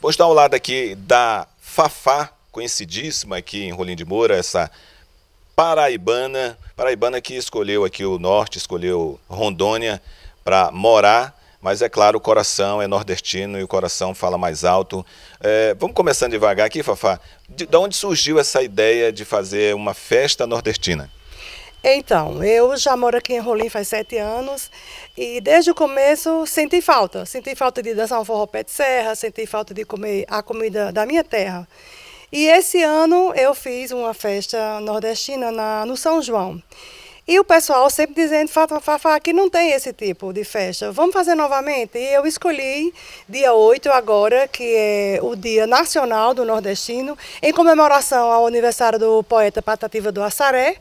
Vou estar ao lado aqui da Fafá, conhecidíssima aqui em Rolim de Moura, essa paraibana, paraibana que escolheu aqui o norte, escolheu Rondônia para morar mas é claro, o coração é nordestino e o coração fala mais alto. É, vamos começando devagar aqui, Fafá. De, de, onde surgiu essa ideia de fazer uma festa nordestina? Então, eu já moro aqui em Rolim faz sete anos e desde o começo senti falta. Senti falta de dançar um forró pé de serra, senti falta de comer a comida da minha terra. E esse ano eu fiz uma festa nordestina na, no São João. E o pessoal sempre dizendo, Fafá, que não tem esse tipo de festa. Vamos fazer novamente? E eu escolhi dia 8 agora, que é o Dia Nacional do Nordestino, em comemoração ao aniversário do poeta Patativa do Assaré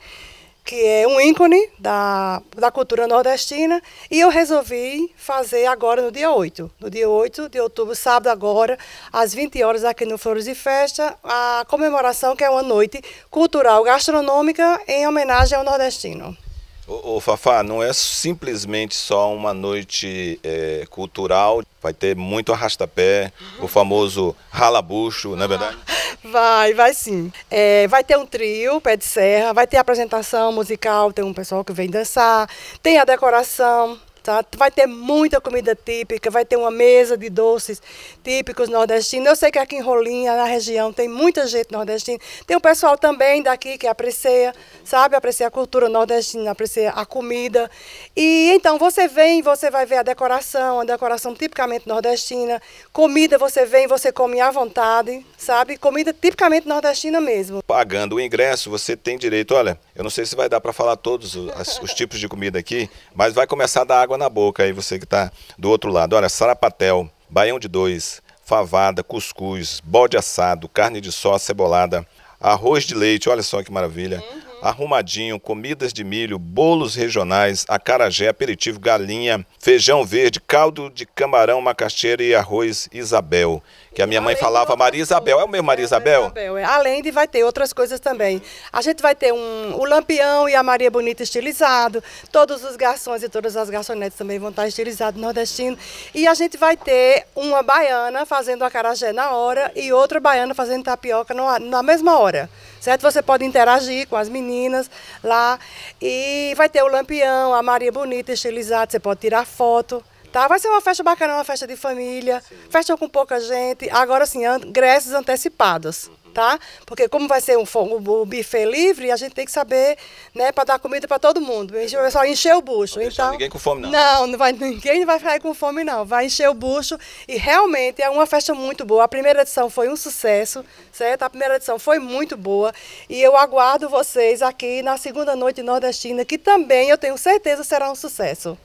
que é um ícone da, da cultura nordestina, e eu resolvi fazer agora no dia 8. No dia 8 de outubro, sábado agora, às 20 horas, aqui no Flores de Festa, a comemoração, que é uma noite cultural gastronômica em homenagem ao nordestino. Ô, ô Fafá, não é simplesmente só uma noite é, cultural, vai ter muito arrastapé, uhum. o famoso ralabucho, uhum. não é verdade? Vai, vai sim. É, vai ter um trio, pé de serra, vai ter apresentação musical, tem um pessoal que vem dançar, tem a decoração, Tá? Vai ter muita comida típica, vai ter uma mesa de doces típicos nordestinos. Eu sei que aqui em Rolinha, na região, tem muita gente nordestina. Tem o um pessoal também daqui que aprecia, sabe? Aprecia a cultura nordestina, aprecia a comida. E então você vem, você vai ver a decoração, a decoração tipicamente nordestina. Comida você vem, você come à vontade, sabe? Comida tipicamente nordestina mesmo. Pagando o ingresso, você tem direito, olha, eu não sei se vai dar para falar todos os, os tipos de comida aqui, mas vai começar da água água na boca aí você que está do outro lado. Olha, sarapatel, baião de dois, favada, cuscuz, bode assado, carne de sol cebolada, arroz de leite, olha só que maravilha. Uhum arrumadinho, comidas de milho, bolos regionais, acarajé, aperitivo, galinha, feijão verde, caldo de camarão, macaxeira e arroz Isabel. Que a minha Além mãe falava Maria Isabel. É o mesmo Maria né, Isabel? É, Além de vai ter outras coisas também. A gente vai ter um, o Lampião e a Maria Bonita estilizado. Todos os garçons e todas as garçonetes também vão estar estilizados nordestino. E a gente vai ter uma baiana fazendo acarajé na hora e outra baiana fazendo tapioca na mesma hora certo? Você pode interagir com as meninas lá e vai ter o lampião, a Maria Bonita estilizada, você pode tirar foto. Tá? Vai ser uma festa bacana, uma festa de família, sim. festa com pouca gente, agora sim, greces antecipadas Uhum tá? Porque como vai ser um o, o buffet livre, a gente tem que saber, né, para dar comida para todo mundo. Eu só encher o bucho. Não então ninguém com fome não. Não, não vai ninguém vai ficar com fome não. Vai encher o bucho e realmente é uma festa muito boa. A primeira edição foi um sucesso, certo? A primeira edição foi muito boa e eu aguardo vocês aqui na segunda noite nordestina, que também eu tenho certeza será um sucesso.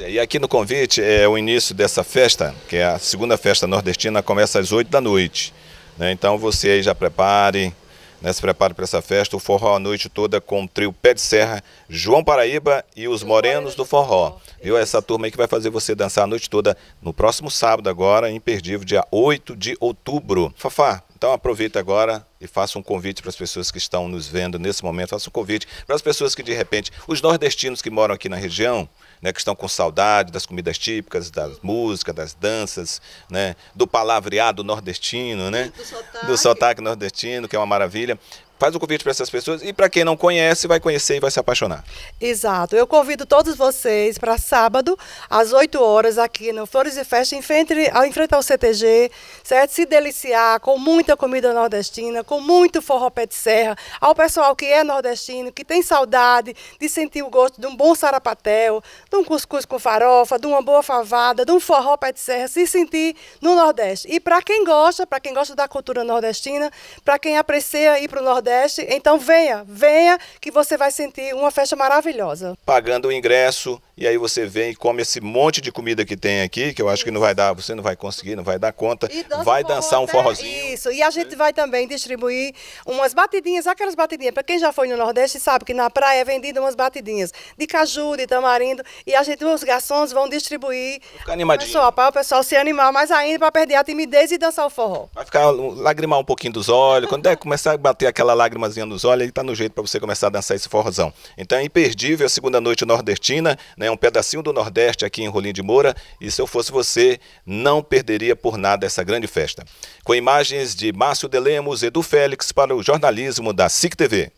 É, e aqui no convite é o início dessa festa, que é a segunda festa nordestina, começa às 8 da noite. Né? Então você aí já prepare, né? se prepare para essa festa. O forró a noite toda com o trio Pé de Serra, João Paraíba e os Morenos do Forró. Viu? Essa turma aí que vai fazer você dançar a noite toda no próximo sábado agora, imperdível, dia 8 de outubro. Fafá, então aproveita agora e faça um convite para as pessoas que estão nos vendo nesse momento. Faça um convite para as pessoas que de repente, os nordestinos que moram aqui na região, né, que estão com saudade das comidas típicas, das músicas, das danças, né, do palavreado nordestino, né, do sotaque. do sotaque nordestino, que é uma maravilha faz o convite para essas pessoas e para quem não conhece, vai conhecer e vai se apaixonar. Exato. Eu convido todos vocês para sábado, às 8 horas, aqui no Flores e Festa, em frente, em frente ao CTG, certo? Se deliciar com muita comida nordestina, com muito forró pé de serra, ao pessoal que é nordestino, que tem saudade de sentir o gosto de um bom sarapatel, de um cuscuz com farofa, de uma boa favada, de um forró pé de serra, se sentir no Nordeste. E para quem gosta, para quem gosta da cultura nordestina, para quem aprecia ir para o Nordeste, Nordeste. Então venha, venha que você vai sentir uma festa maravilhosa. Pagando o ingresso e aí você vem e come esse monte de comida que tem aqui, que eu acho que não vai dar, você não vai conseguir, não vai dar conta. Dança vai forró, dançar um forrozinho. Isso, e a gente vai também distribuir umas batidinhas, aquelas batidinhas. Para quem já foi no Nordeste sabe que na praia é vendida umas batidinhas de caju, de tamarindo, e a gente, os garçons vão distribuir. Ficar animadinho. Pessoal, para o pessoal se animar mais ainda, para perder a timidez e dançar o forró. Vai ficar, lagrimar um pouquinho dos olhos. Quando é começar a bater aquela lagrimazinha nos olhos, ele está no jeito para você começar a dançar esse forrozão. Então é imperdível a é segunda noite nordestina, né? né, um pedacinho do Nordeste aqui em Rolim de Moura, e se eu fosse você, não perderia por nada essa grande festa. Com imagens de Márcio de Lemos, Edu Félix para o jornalismo da SIC TV.